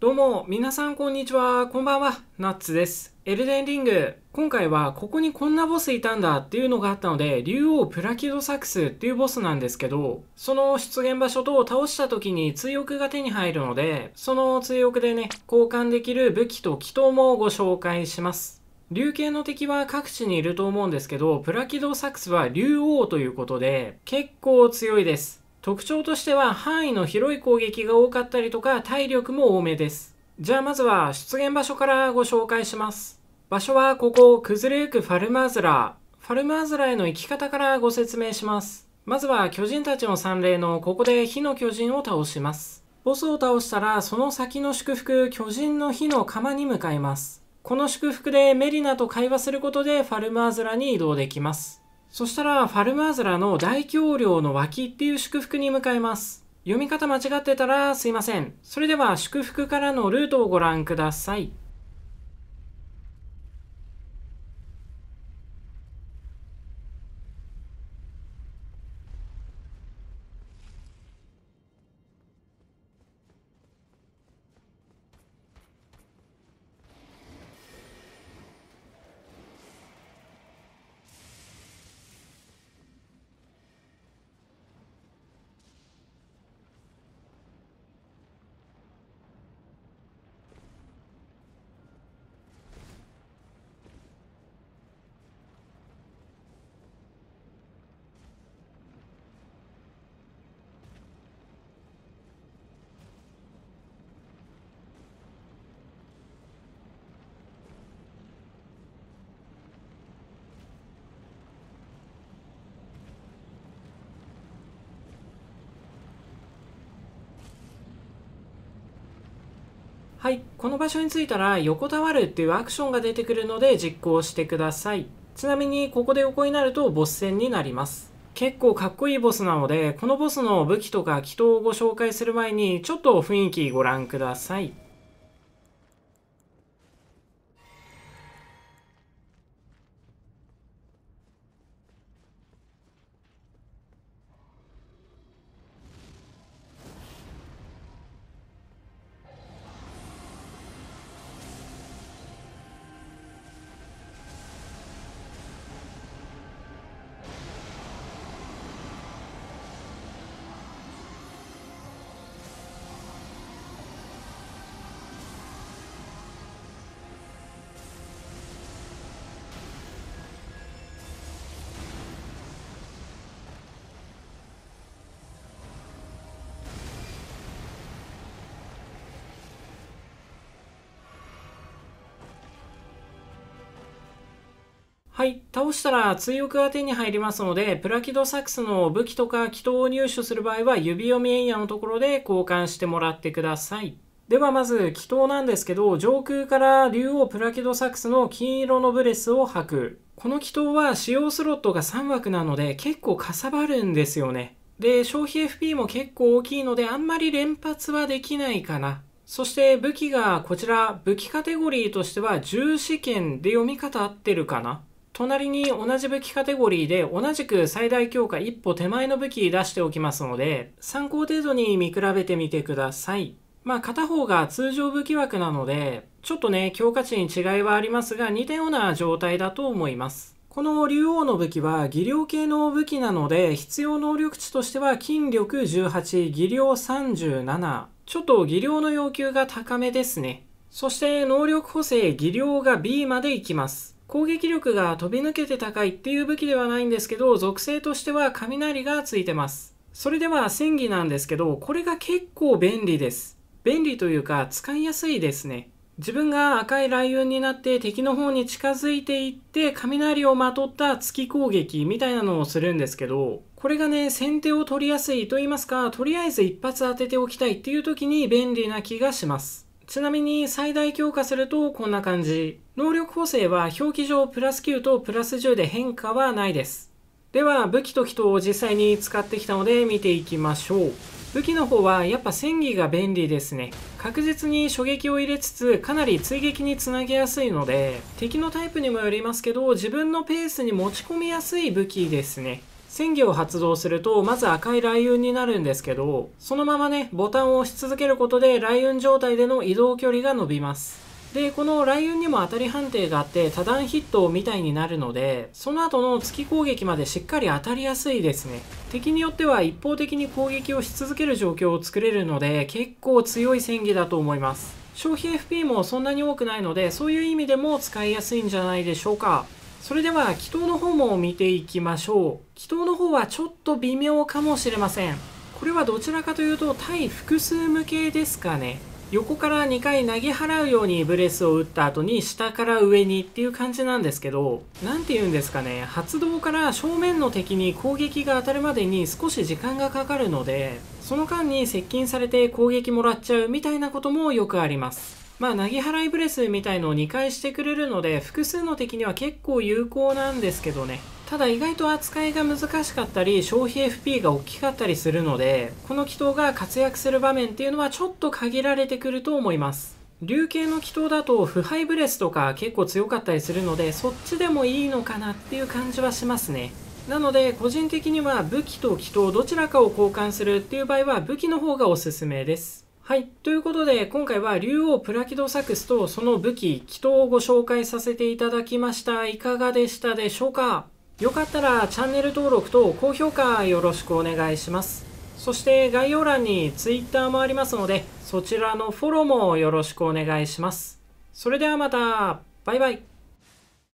どうも、皆さんこんにちは。こんばんは。ナッツです。エルデンリング。今回は、ここにこんなボスいたんだっていうのがあったので、竜王プラキドサクスっていうボスなんですけど、その出現場所と倒した時に追憶が手に入るので、その追憶でね、交換できる武器と祈祷もご紹介します。竜系の敵は各地にいると思うんですけど、プラキドサクスは竜王ということで、結構強いです。特徴としては範囲の広い攻撃が多かったりとか体力も多めです。じゃあまずは出現場所からご紹介します。場所はここ、崩れゆくファルマーズラー。ファルマーズラーへの生き方からご説明します。まずは巨人たちの三例のここで火の巨人を倒します。ボスを倒したらその先の祝福巨人の火の釜に向かいます。この祝福でメリナと会話することでファルマーズラに移動できます。そしたら、ファルマーズラの大橋梁の脇っていう祝福に向かいます。読み方間違ってたらすいません。それでは祝福からのルートをご覧ください。はい、この場所に着いたら横たわるっていうアクションが出てくるので実行してください。ちなみにここで横になるとボス戦になります。結構かっこいいボスなので、このボスの武器とか祈祷をご紹介する前にちょっと雰囲気ご覧ください。はい。倒したら追憶が手に入りますので、プラキドサックスの武器とか祈祷を入手する場合は、指読みエンヤのところで交換してもらってください。ではまず、祈祷なんですけど、上空から竜王プラキドサックスの金色のブレスを吐く。この祈祷は使用スロットが3枠なので、結構かさばるんですよね。で、消費 FP も結構大きいので、あんまり連発はできないかな。そして武器がこちら、武器カテゴリーとしては重視剣で読み方合ってるかな隣に同じ武器カテゴリーで同じく最大強化一歩手前の武器出しておきますので参考程度に見比べてみてください。まあ片方が通常武器枠なのでちょっとね強化値に違いはありますが似たような状態だと思います。この竜王の武器は技量系の武器なので必要能力値としては筋力18技量37ちょっと技量の要求が高めですねそして能力補正技量が B までいきます攻撃力が飛び抜けて高いっていう武器ではないんですけど、属性としては雷がついてます。それでは戦技なんですけど、これが結構便利です。便利というか使いやすいですね。自分が赤い雷雲になって敵の方に近づいていって雷をまとった月攻撃みたいなのをするんですけど、これがね、先手を取りやすいと言いますか、とりあえず一発当てておきたいっていう時に便利な気がします。ちなみに最大強化するとこんな感じ。能力補正は表記上プラス9とプラス10で変化はないです。では武器と人を実際に使ってきたので見ていきましょう。武器の方はやっぱ戦技が便利ですね。確実に初撃を入れつつかなり追撃につなげやすいので敵のタイプにもよりますけど自分のペースに持ち込みやすい武器ですね。鮮魚を発動すると、まず赤い雷雲になるんですけど、そのままね、ボタンを押し続けることで雷雲状態での移動距離が伸びます。で、この雷雲にも当たり判定があって、多段ヒットみたいになるので、その後の月攻撃までしっかり当たりやすいですね。敵によっては一方的に攻撃をし続ける状況を作れるので、結構強い戦技だと思います。消費 FP もそんなに多くないので、そういう意味でも使いやすいんじゃないでしょうか。それでは祈祷の方も見ていきましょう祈祷の方はちょっと微妙かもしれませんこれはどちらかというと対複数向けですかね横から2回投げ払うようにブレスを打った後に下から上にっていう感じなんですけど何て言うんですかね発動から正面の敵に攻撃が当たるまでに少し時間がかかるのでその間に接近されて攻撃もらっちゃうみたいなこともよくありますまあ、投げ払いブレスみたいのを2回してくれるので、複数の敵には結構有効なんですけどね。ただ意外と扱いが難しかったり、消費 FP が大きかったりするので、この祈祷が活躍する場面っていうのはちょっと限られてくると思います。流形の祈祷だと腐敗ブレスとか結構強かったりするので、そっちでもいいのかなっていう感じはしますね。なので個人的には武器と祈祷どちらかを交換するっていう場合は武器の方がおすすめです。はい。ということで、今回は竜王プラキドサクスとその武器、祈祷をご紹介させていただきました。いかがでしたでしょうかよかったらチャンネル登録と高評価よろしくお願いします。そして概要欄に Twitter もありますので、そちらのフォローもよろしくお願いします。それではまた、バイバイ。